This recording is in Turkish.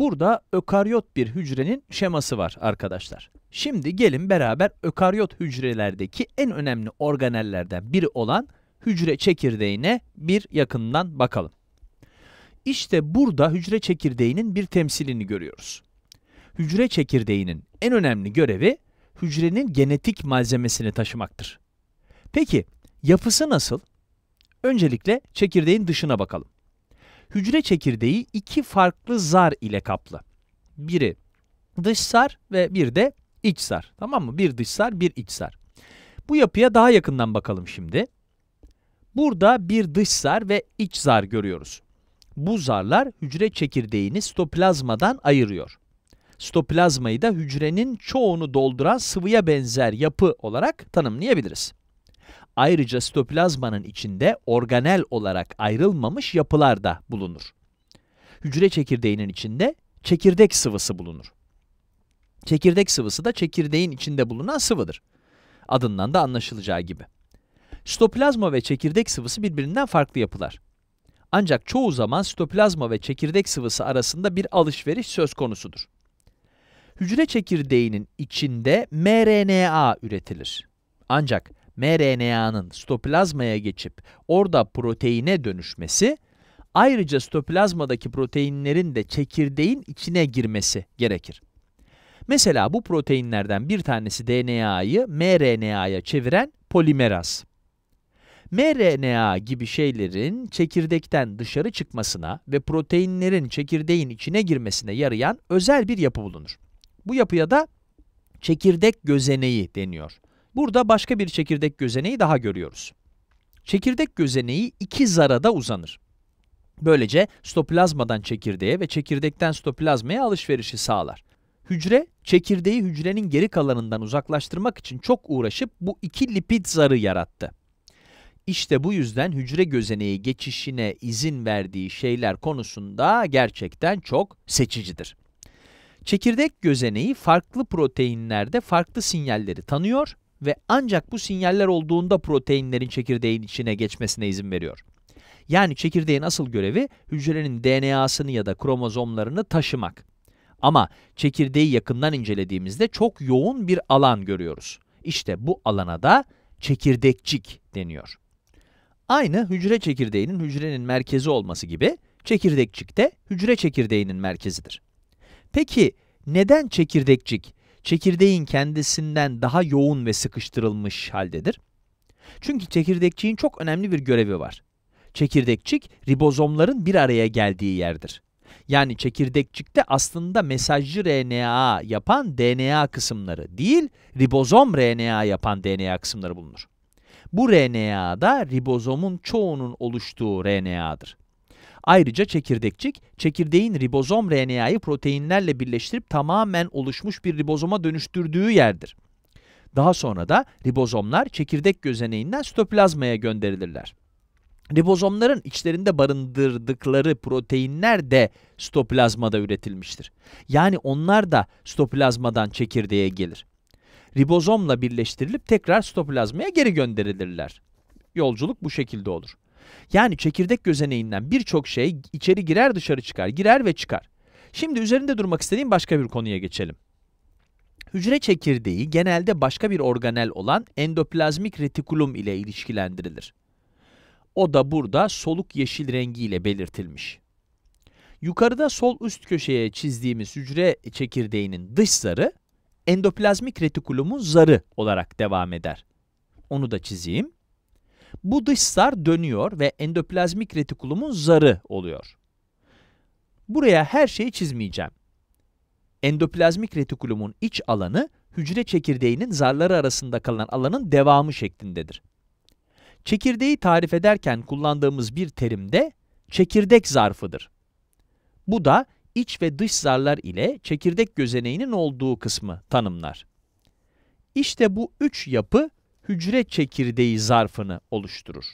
Burada ökaryot bir hücrenin şeması var arkadaşlar. Şimdi gelin beraber ökaryot hücrelerdeki en önemli organellerden biri olan hücre çekirdeğine bir yakından bakalım. İşte burada hücre çekirdeğinin bir temsilini görüyoruz. Hücre çekirdeğinin en önemli görevi hücrenin genetik malzemesini taşımaktır. Peki yapısı nasıl? Öncelikle çekirdeğin dışına bakalım. Hücre çekirdeği iki farklı zar ile kaplı. Biri dış zar ve bir de iç zar. Tamam mı? Bir dış zar, bir iç zar. Bu yapıya daha yakından bakalım şimdi. Burada bir dış zar ve iç zar görüyoruz. Bu zarlar hücre çekirdeğini stoplazmadan ayırıyor. Stoplazmayı da hücrenin çoğunu dolduran sıvıya benzer yapı olarak tanımlayabiliriz. Ayrıca sitoplazmanın içinde organel olarak ayrılmamış yapılar da bulunur. Hücre çekirdeğinin içinde çekirdek sıvısı bulunur. Çekirdek sıvısı da çekirdeğin içinde bulunan sıvıdır. Adından da anlaşılacağı gibi. Sitoplazma ve çekirdek sıvısı birbirinden farklı yapılar. Ancak çoğu zaman sitoplazma ve çekirdek sıvısı arasında bir alışveriş söz konusudur. Hücre çekirdeğinin içinde mRNA üretilir. Ancak mRNA'nın stoplazmaya geçip orada proteine dönüşmesi, ayrıca stoplazmadaki proteinlerin de çekirdeğin içine girmesi gerekir. Mesela bu proteinlerden bir tanesi DNA'yı mRNA'ya çeviren polimeraz. mRNA gibi şeylerin çekirdekten dışarı çıkmasına ve proteinlerin çekirdeğin içine girmesine yarayan özel bir yapı bulunur. Bu yapıya da çekirdek gözeneği deniyor. Burada başka bir çekirdek gözeneği daha görüyoruz. Çekirdek gözeneği iki zarada uzanır. Böylece stoplazmadan çekirdeğe ve çekirdekten stoplazmaya alışverişi sağlar. Hücre, çekirdeği hücrenin geri kalanından uzaklaştırmak için çok uğraşıp bu iki lipid zarı yarattı. İşte bu yüzden hücre gözeneği geçişine izin verdiği şeyler konusunda gerçekten çok seçicidir. Çekirdek gözeneği farklı proteinlerde farklı sinyalleri tanıyor ve ancak bu sinyaller olduğunda proteinlerin çekirdeğin içine geçmesine izin veriyor. Yani çekirdeğin asıl görevi hücrenin DNA'sını ya da kromozomlarını taşımak. Ama çekirdeği yakından incelediğimizde çok yoğun bir alan görüyoruz. İşte bu alana da çekirdekçik deniyor. Aynı hücre çekirdeğinin hücrenin merkezi olması gibi çekirdekçik de hücre çekirdeğinin merkezidir. Peki neden çekirdekçik çekirdeğin kendisinden daha yoğun ve sıkıştırılmış haldedir. Çünkü çekirdekçiğin çok önemli bir görevi var. Çekirdekçik ribozomların bir araya geldiği yerdir. Yani çekirdekçikte aslında mesajcı RNA yapan DNA kısımları değil, ribozom RNA yapan DNA kısımları bulunur. Bu RNA da ribozomun çoğunun oluştuğu RNA'dır. Ayrıca çekirdekçik, çekirdeğin ribozom RNA'yı proteinlerle birleştirip tamamen oluşmuş bir ribozoma dönüştürdüğü yerdir. Daha sonra da ribozomlar çekirdek gözeneğinden sitoplazmaya gönderilirler. Ribozomların içlerinde barındırdıkları proteinler de sitoplazmada üretilmiştir. Yani onlar da sitoplazmadan çekirdeğe gelir. Ribozomla birleştirilip tekrar sitoplazmaya geri gönderilirler. Yolculuk bu şekilde olur. Yani çekirdek gözeneğinden birçok şey içeri girer dışarı çıkar, girer ve çıkar. Şimdi üzerinde durmak istediğim başka bir konuya geçelim. Hücre çekirdeği genelde başka bir organel olan endoplazmik retikulum ile ilişkilendirilir. O da burada soluk yeşil rengiyle belirtilmiş. Yukarıda sol üst köşeye çizdiğimiz hücre çekirdeğinin dış zarı, endoplazmik retikulumun zarı olarak devam eder. Onu da çizeyim. Bu dış zar dönüyor ve endoplazmik retikulumun zarı oluyor. Buraya her şeyi çizmeyeceğim. Endoplazmik retikulumun iç alanı, hücre çekirdeğinin zarları arasında kalan alanın devamı şeklindedir. Çekirdeği tarif ederken kullandığımız bir terim de çekirdek zarfıdır. Bu da iç ve dış zarlar ile çekirdek gözeneğinin olduğu kısmı tanımlar. İşte bu üç yapı hücre çekirdeği zarfını oluşturur.